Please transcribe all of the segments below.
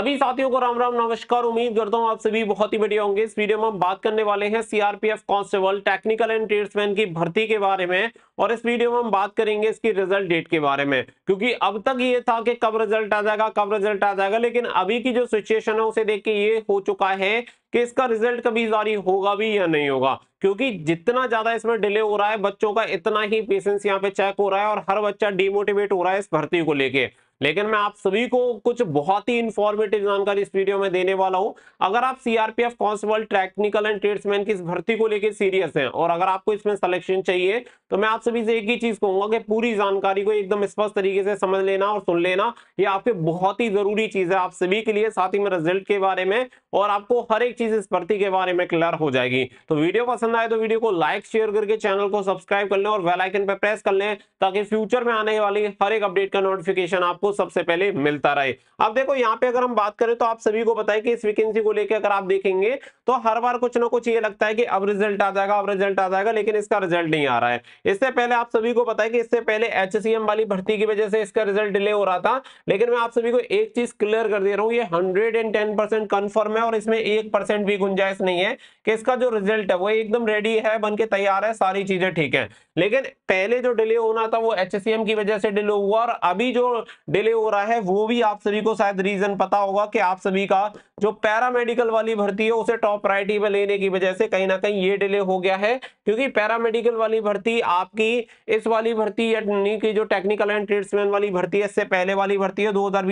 सभी साथियों को राम राम नमस्कार उम्मीद करता हूं आप सभी बहुत ही बढ़िया होंगे इस वीडियो में हम बात करने वाले हैं CRPF constable technical and tradesman की भर्ती के बारे में और इस वीडियो में हम बात करेंगे इसकी रिजल्ट डेट के बारे में क्योंकि अब तक ये था कि कब रिजल्ट आ जाएगा कब रिजल्ट आ जाएगा लेकिन अभी की जो सिचुएशन है उसे देख के ये हो चुका है कि इसका रिजल्ट कभी जारी होगा भी या नहीं होगा क्योंकि जितना ज्यादा इसमें डिले हो रहा है बच्चों का इतना ही पेशेंस यहाँ पे चेक हो रहा है और हर बच्चा डिमोटिवेट हो रहा है इस भर्ती को लेके लेकिन मैं आप सभी को कुछ बहुत ही इंफॉर्मेटिव जानकारी इस वीडियो में देने वाला हूं अगर आप CRPF constable technical and tradesman की इस भर्ती को लेकर सीरियस हैं और अगर आपको इसमें सिलेक्शन चाहिए तो मैं आप सभी से एक ही चीज कहूंगा कि पूरी जानकारी को एकदम स्पष्ट तरीके से समझ लेना और सुन लेना ये आपके बहुत ही जरूरी चीज है आप सभी के लिए साथ ही में रिजल्ट के बारे में और आपको हर एक चीज इस भर्ती के बारे में क्लियर हो जाएगी तो वीडियो पसंद आए तो वीडियो को लाइक शेयर करके चैनल को सब्सक्राइब कर लें और वेलाइकन पर प्रेस कर लें ताकि फ्यूचर में आने वाली हर एक अपडेट का नोटिफिकेशन आपको सबसे पहले मिलता रहे अब देखो यहाँ पे अगर हम बात करें तो आप सभी को बताएं कि इस वैकेंसी को लेकर अगर आप देखेंगे तो हर बार कुछ ना कुछ ये लगता है कि अब रिजल्ट आ जाएगा अब रिजल्ट आ जाएगा लेकिन इसका रिजल्ट नहीं आ रहा है इससे पहले आप सभी को बताए कि इससे पहले एच वाली भर्ती की वजह से इसका रिजल्ट डिले हो रहा था लेकिन मैं आप सभी को एक चीज क्लियर कर दे रहा हूँ ये hundred and ten percent confirm है और इसमें एक परसेंट भी गुंजाइश नहीं है कि इसका जो रिजल्ट है वो एकदम रेडी है बन के तैयार है सारी चीजें ठीक है लेकिन पहले जो डिले होना था वो एच की वजह से डिले हुआ और अभी जो डिले हो रहा है वो भी आप सभी को शायद रीजन पता होगा कि आप सभी का जो पैरामेडिकल वाली भर्ती है उसे टॉप प्रायोरिटी में लेने की वजह से कहीं ना कहीं ये डिले हो गया है क्योंकि पैरामेडिकल वाली भर्ती आपकी इस वाली भर्ती यानी कि जो टेक्निकल एंड ट्रेड्समैन वाली भर्ती है इससे पहले वाली भर्ती है दो हजार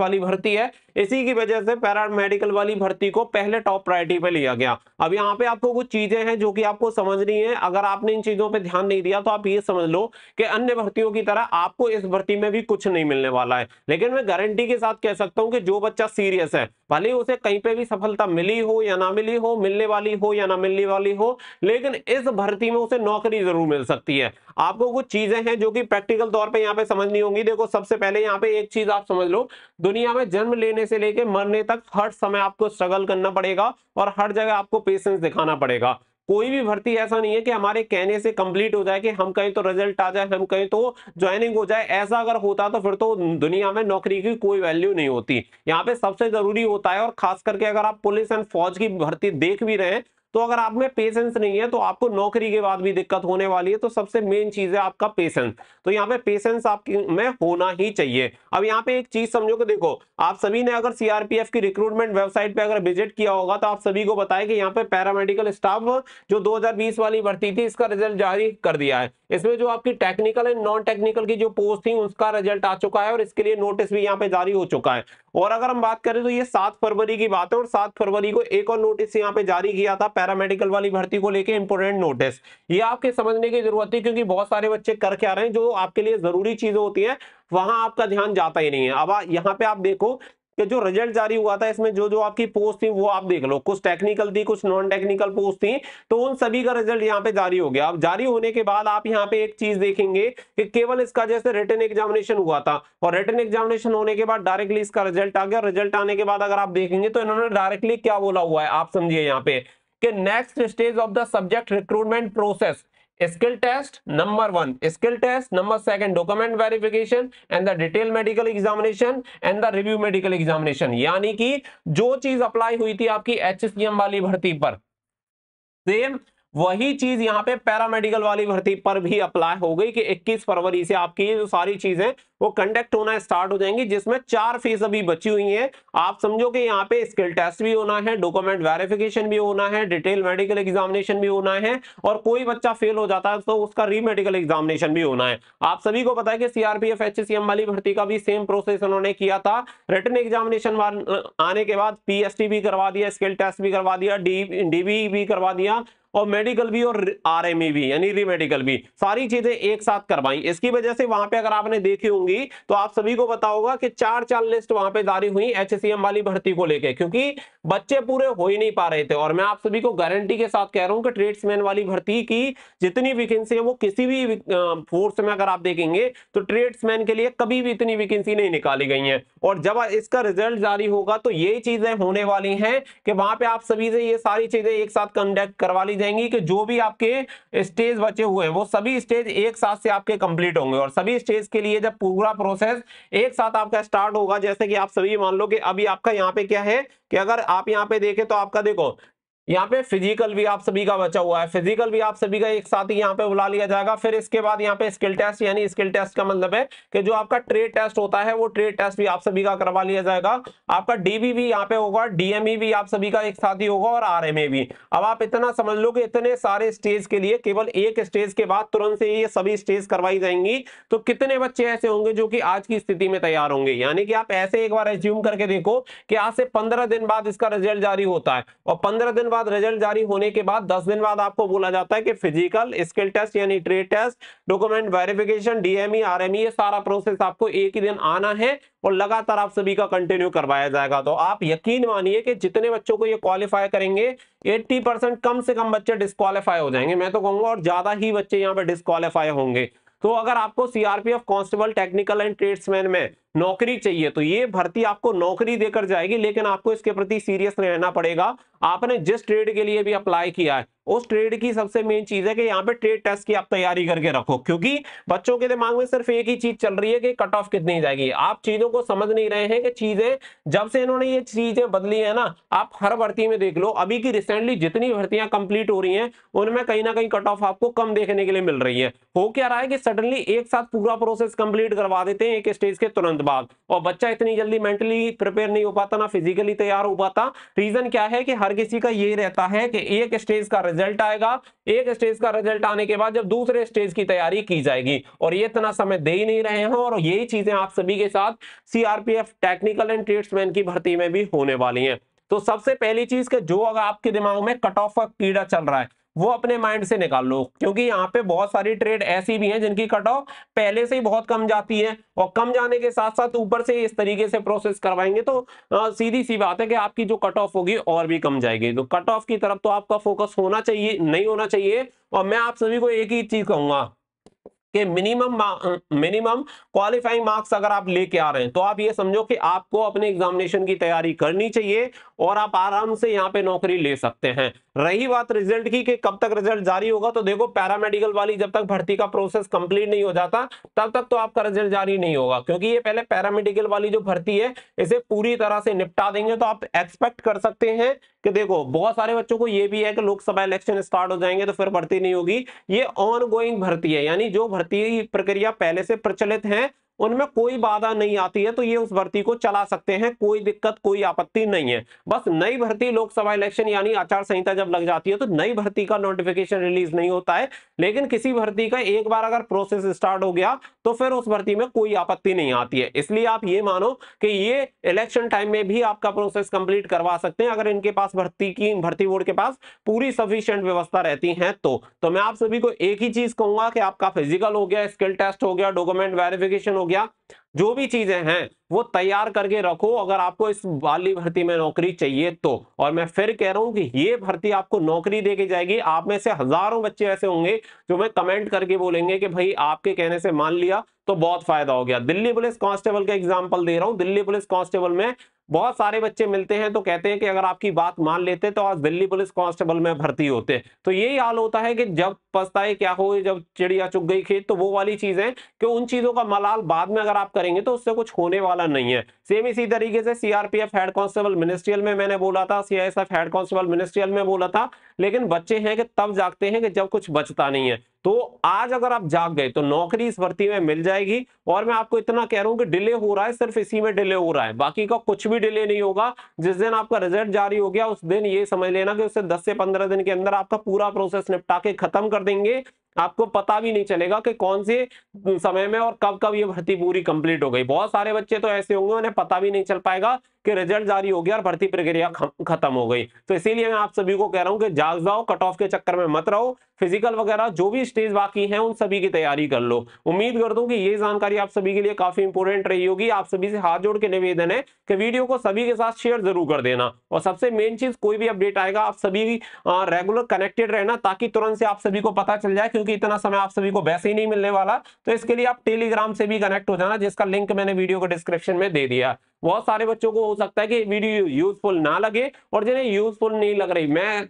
वाली भर्ती है इसी की वजह से पैरामेडिकल वाली भर्ती को पहले टॉप प्रायोरिटी पर लिया गया अब यहाँ पे आपको कुछ चीजें हैं जो कि आपको समझनी है अगर आपने इन चीजों पर ध्यान नहीं दिया तो आप ये समझ लो कि अन्य भर्तियों की तरह आपको इस भर्ती में भी कुछ नहीं मिलने वाला वाला है लेकिन मैं गारंटी के साथ कह सकता हूँ कि जो बच्चा सीरियस है भले उसे कहीं पे भी सफलता मिली हो या ना मिली हो मिलने वाली हो या ना मिलने वाली हो लेकिन इस भर्ती में उसे नौकरी जरूर मिल सकती है आपको कुछ चीजें हैं जो कि प्रैक्टिकल तौर पे यहाँ पे समझनी होंगी देखो सबसे पहले यहाँ पे एक चीज आप समझ लो दुनिया में जन्म लेने से लेके मरने तक हर समय आपको स्ट्रगल करना पड़ेगा और हर जगह आपको पेशेंस दिखाना पड़ेगा कोई भी भर्ती ऐसा नहीं है कि हमारे कहने से कंप्लीट हो जाए कि हम कहें तो रिजल्ट आ जाए हम कहें तो ज्वाइनिंग हो जाए ऐसा अगर होता तो फिर तो दुनिया में नौकरी की कोई वैल्यू नहीं होती यहाँ पे सबसे जरूरी होता है और खास करके अगर आप पुलिस एंड फौज की भर्ती देख भी रहे हैं तो अगर आप में पेशेंस नहीं है तो आपको नौकरी के बाद भी दिक्कत होने वाली है तो सबसे मेन चीज है आपका पेशेंस तो यहाँ पे पेशेंस आपकी में होना ही चाहिए अब यहाँ पे एक चीज समझो कि देखो आप सभी ने अगर सीआरपीएफ की रिक्रूटमेंट वेबसाइट पे अगर विजिट किया होगा तो आप सभी को बताए कि यहाँ पे पैरामेडिकल स्टाफ जो दो वाली भर्ती थी इसका रिजल्ट जारी कर दिया है इसमें जो आपकी टेक्निकल एंड नॉन टेक्निकल की जो पोस्ट थी उसका रिजल्ट आ चुका है और इसके लिए नोटिस भी यहाँ पे जारी हो चुका है और अगर हम बात करें तो ये सात फरवरी की बात है और सात फरवरी को एक और नोटिस यहाँ पे जारी किया था पैरामेडिकल वाली भर्ती को लेकर इंपोर्टेंट नोटिस ये आपके समझने की जरूरत है क्योंकि बहुत सारे बच्चे करके आ रहे हैं जो आपके लिए जरूरी चीजें होती है वहां आपका ध्यान जाता ही नहीं है अब यहाँ पे आप देखो कि जो रिजल्ट जारी हुआ था इसमें जो जो आपकी पोस्ट थी वो आप देख लो कुछ टेक्निकल थी कुछ नॉन टेक्निकल पोस्ट थी तो उन सभी का रिजल्ट यहाँ पे जारी हो गया अब जारी होने के बाद आप यहाँ पे एक चीज देखेंगे कि केवल इसका जैसे रिटर्न एग्जामिनेशन हुआ था और रिटर्न एग्जामिनेशन होने के बाद डायरेक्टली इसका रिजल्ट आ गया रिजल्ट आने के बाद अगर आप देखेंगे तो इन्होंने डायरेक्टली क्या बोला हुआ है आप समझिए यहाँ पे next stage of the subject recruitment process skill test number one skill test number second document verification and the detail medical examination and the review medical examination यानी कि जो चीज अप्लाई हुई थी आपकी एच वाली भर्ती पर सेम वही चीज यहाँ पे पैरामेडिकल वाली भर्ती पर भी अप्लाई हो गई कि 21 फरवरी से आपकी ये जो सारी चीजें वो कंडक्ट होना स्टार्ट हो जाएंगी जिसमें चार फीस अभी बची हुई हैं आप समझो कि यहाँ पे स्किल टेस्ट भी होना है डॉक्यूमेंट वेरिफिकेशन भी होना है डिटेल मेडिकल एग्जामिनेशन भी होना है और कोई बच्चा फेल हो जाता है तो उसका रीमेडिकल एग्जामिनेशन भी होना है आप सभी को पता है कि सीआरपीएफ एच वाली भर्ती का भी सेम प्रोसेस उन्होंने किया था रिटर्न एग्जामिनेशन आने के बाद पी भी करवा दिया स्किल टेस्ट भी करवा दिया डीबी e भी करवा दिया और मेडिकल भी और आर e भी यानी रिमेडिकल भी सारी चीजें एक साथ करवाई इसकी वजह से वहां पे अगर आपने देखी होंगी तो आप सभी को पता होगा कि चार चार लिस्ट वहां पे जारी हुई एचसीएम वाली भर्ती को लेकर क्योंकि बच्चे पूरे हो ही नहीं पा रहे थे और मैं आप सभी को गारंटी के साथ कह रहा हूँ कि ट्रेड्समैन वाली भर्ती की जितनी वैकेंसी है वो किसी भी फोर्स में अगर आप देखेंगे तो ट्रेड्समैन के लिए कभी भी इतनी वैकेंसी नहीं निकाली गई है और जब इसका रिजल्ट जारी होगा तो ये चीजें होने वाली हैं कि वहां पे आप सभी से ये सारी चीजें एक साथ कंडक्ट करवा ली रहेंगी कि जो भी आपके स्टेज बचे हुए हैं वो सभी स्टेज एक साथ से आपके कंप्लीट होंगे और सभी स्टेज के लिए जब पूरा प्रोसेस एक साथ आपका स्टार्ट होगा जैसे कि आप सभी मान लो कि अभी आपका यहाँ पे क्या है कि अगर आप यहाँ पे देखें तो आपका देखो यहाँ पे फिजिकल भी आप सभी का बचा हुआ है फिजिकल भी आप सभी का एक साथ ही यहाँ पे बुला लिया जाएगा फिर इसके बाद यहाँ पे स्किल टेस्ट यानी स्किल टेस्ट का मतलब है कि जो आपका ट्रेड टेस्ट होता है वो ट्रेड टेस्ट भी आप सभी का करवा लिया जाएगा आपका डीबी भी यहाँ पे होगा डीएमई e भी आप सभी का एक साथ ही होगा और आर भी अब आप इतना समझ लो कि इतने सारे स्टेज के लिए केवल एक स्टेज के बाद तुरंत से ये सभी स्टेज करवाई जाएंगी तो कितने बच्चे ऐसे होंगे जो की आज की स्थिति में तैयार होंगे यानी कि आप ऐसे एक बार एज्यूम करके देखो कि आज से पंद्रह दिन बाद इसका रिजल्ट जारी होता है और पंद्रह दिन बाद रिजल्ट जारी होने के बाद दस दिन बाद आपको बोला जाता है कि फिजिकल स्किल टेस्ट यानी trade test document verification DME RME ये सारा प्रोसेस आपको एक ही दिन आना है और लगातार आप सभी का कंटिन्यू करवाया जाएगा तो आप यकीन मानिए कि जितने बच्चों को ये क्वालिफाई करेंगे 80 परसेंट कम से कम बच्चे डिस्कालीफाई हो जाएंगे मैं तो कहूंगा और ज्यादा ही बच्चे यहाँ पर डिस्कालीफाई होंगे तो अगर आपको CRPF constable technical and tradesman में नौकरी चाहिए तो ये भर्ती आपको नौकरी देकर जाएगी लेकिन आपको इसके प्रति सीरियस रहना पड़ेगा आपने जिस ट्रेड के लिए भी अप्लाई किया है उस ट्रेड की सबसे मेन चीज है कि यहाँ पे ट्रेड टेस्ट की आप तैयारी करके रखो क्योंकि बच्चों के दिमाग में सिर्फ एक ही चीज चल रही है कि कट ऑफ कितनी जाएगी आप चीजों को समझ नहीं रहे हैं कि चीजें जब से इन्होंने ये चीजें बदली है ना आप हर भर्ती में देख लो अभी की रिसेंटली जितनी भर्तियां कंप्लीट हो रही है उनमें कहीं ना कहीं कट ऑफ आपको कम देखने के लिए मिल रही है हो क्या रहा है कि सडनली एक साथ पूरा प्रोसेस कंप्लीट करवा देते हैं एक स्टेज के तुरंत बाद और बच्चा इतनी जल्दी मेंटली प्रिपेयर नहीं हो पाता ना फिजिकली तैयार हो पाता रीजन क्या है कि हर किसी का ये रहता है कि एक स्टेज का रिजल्ट आएगा एक स्टेज का रिजल्ट आने के बाद जब दूसरे स्टेज की तैयारी की जाएगी और ये इतना समय दे ही नहीं रहे हैं और यही चीजें आप सभी के साथ सीआरपीएफ टेक्निकल एंड ट्रेड्समैन की भर्ती में भी होने वाली है तो सबसे पहली चीज के जो अगर आपके दिमाग में कट ऑफ का कीड़ा चल रहा है वो अपने माइंड से निकाल लो क्योंकि यहाँ पे बहुत सारी ट्रेड ऐसी भी हैं जिनकी कट ऑफ पहले से ही बहुत कम जाती है और कम जाने के साथ साथ ऊपर से इस तरीके से प्रोसेस करवाएंगे तो आ, सीधी सी बात है कि आपकी जो कट ऑफ होगी और भी कम जाएगी तो कट ऑफ की तरफ तो आपका फोकस होना चाहिए नहीं होना चाहिए और मैं आप सभी को एक ही चीज कहूंगा कि मिनिमम मिनिमम क्वालिफाइंग मार्क्स अगर आप लेके आ रहे हैं तो आप ये समझो कि आपको अपने एग्जामिनेशन की तैयारी करनी चाहिए और आप आराम से यहाँ पे नौकरी ले सकते हैं रही बात रिजल्ट की कि कब तक रिजल्ट जारी होगा तो देखो पैरामेडिकल वाली जब तक भर्ती का प्रोसेस कंप्लीट नहीं हो जाता तब तक तो आपका रिजल्ट जारी नहीं होगा क्योंकि ये पहले पैरामेडिकल वाली जो भर्ती है इसे पूरी तरह से निपटा देंगे तो आप एक्सपेक्ट कर सकते हैं कि देखो बहुत सारे बच्चों को ये भी है कि लोकसभा इलेक्शन स्टार्ट हो जाएंगे तो फिर भर्ती नहीं होगी ये ऑन भर्ती है यानी जो भर्ती प्रक्रिया पहले से प्रचलित है उनमें कोई बाधा नहीं आती है तो ये उस भर्ती को चला सकते हैं कोई दिक्कत कोई आपत्ति नहीं है बस नई भर्ती लोकसभा इलेक्शन यानी आचार संहिता जब लग जाती है तो नई भर्ती का नोटिफिकेशन रिलीज नहीं होता है लेकिन किसी भर्ती का एक बार अगर प्रोसेस स्टार्ट हो गया तो फिर उस भर्ती में कोई आपत्ति नहीं आती है इसलिए आप ये मानो कि ये इलेक्शन टाइम में भी आपका प्रोसेस कंप्लीट करवा सकते हैं अगर इनके पास भर्ती की भर्ती बोर्ड के पास पूरी सफिशियंट व्यवस्था रहती है तो, तो मैं आप सभी को एक ही चीज कहूंगा कि आपका फिजिकल हो गया स्किल टेस्ट हो गया डॉक्यूमेंट वेरिफिकेशन हो गया जो भी चीजें हैं वो तैयार करके रखो अगर आपको इस वाली भर्ती में नौकरी चाहिए तो और मैं फिर कह रहा हूं कि ये भर्ती आपको नौकरी दे के जाएगी आप में से हजारों बच्चे ऐसे होंगे जो मैं कमेंट करके बोलेंगे कि भाई आपके कहने से मान लिया तो बहुत फायदा हो गया दिल्ली पुलिस कांस्टेबल का एग्जाम्पल दे रहा हूं दिल्ली पुलिस कांस्टेबल में बहुत सारे बच्चे मिलते हैं तो कहते हैं कि अगर आपकी बात मान लेते तो आज दिल्ली पुलिस कांस्टेबल में भर्ती होते तो यही हाल होता है कि जब पछताए क्या हो जब चिड़िया चुग गई खेत तो वो वाली चीज है कि उन चीजों का मलाल बाद में अगर आप करेंगे तो उससे कुछ होने वाला नहीं है सेम इसी तरीके से सीआरपीएफ हेड कांस्टेबल मिनिस्ट्रियल में मैंने बोला था सीआईएसएफ हेड कांस्टेबल मिनिस्ट्रियल में बोला था लेकिन बच्चे हैं कि तब जागते हैं कि जब कुछ बचता नहीं है तो आज अगर आप जाग गए तो नौकरी इस भर्ती में मिल जाएगी और मैं आपको इतना कह रहा हूं कि डिले हो रहा है सिर्फ इसी में डिले हो रहा है बाकी का कुछ भी डिले नहीं होगा जिस दिन आपका रिजल्ट जारी हो गया उस दिन ये समझ लेना कि उससे 10 से 15 दिन के अंदर आपका पूरा प्रोसेस निपटा के खत्म कर देंगे आपको पता भी नहीं चलेगा कि कौन से समय में और कब कब ये भर्ती पूरी कंप्लीट हो गई बहुत सारे बच्चे तो ऐसे होंगे उन्हें पता भी नहीं चल पाएगा कि रिजल्ट जारी हो गया और भर्ती प्रक्रिया खत्म हो गई तो इसीलिए मैं आप सभी को कह रहा हूँ कि जाग जाओ कट ऑफ के चक्कर में मत रहो फिजिकल वगैरह जो भी स्टेज बाकी हैं उन सभी की तैयारी कर लो उम्मीद कर दू कि ये जानकारी आप सभी के लिए काफी इंपोर्टेंट रही होगी आप सभी से हाथ जोड़ के निवेदन है कि वीडियो को सभी के साथ शेयर जरूर कर देना और सबसे मेन चीज कोई भी अपडेट आएगा आप सभी रेगुलर कनेक्टेड रहना ताकि तुरंत से आप सभी को पता चल जाए क्योंकि क्योंकि इतना समय आप सभी को वैसे ही नहीं मिलने वाला तो इसके लिए आप टेलीग्राम से भी कनेक्ट हो जाना जिसका लिंक मैंने वीडियो को डिस्क्रिप्शन में दे दिया बहुत सारे बच्चों को हो सकता है कि वीडियो यूजफुल ना लगे और जिन्हें यूजफुल नहीं लग रही मैं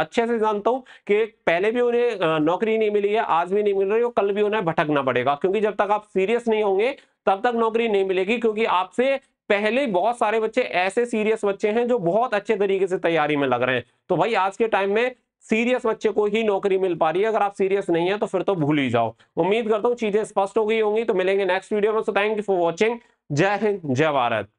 अच्छे से जानता हूं कि पहले भी उन्हें नौकरी नहीं मिली है आज भी नहीं मिल रही और कल भी उन्हें भटकना पड़ेगा क्योंकि जब तक आप सीरियस नहीं होंगे तब तक नौकरी नहीं मिलेगी क्योंकि आपसे पहले बहुत सारे बच्चे ऐसे सीरियस बच्चे हैं जो बहुत अच्छे तरीके से तैयारी में लग रहे हैं तो भाई आज के टाइम में सीरियस बच्चे को ही नौकरी मिल पा रही है अगर आप सीरियस नहीं है तो फिर तो भूल ही जाओ उम्मीद करता हूँ चीजें स्पष्ट हो गई होंगी तो मिलेंगे नेक्स्ट वीडियो में so thank you for watching जय हिंद जय भारत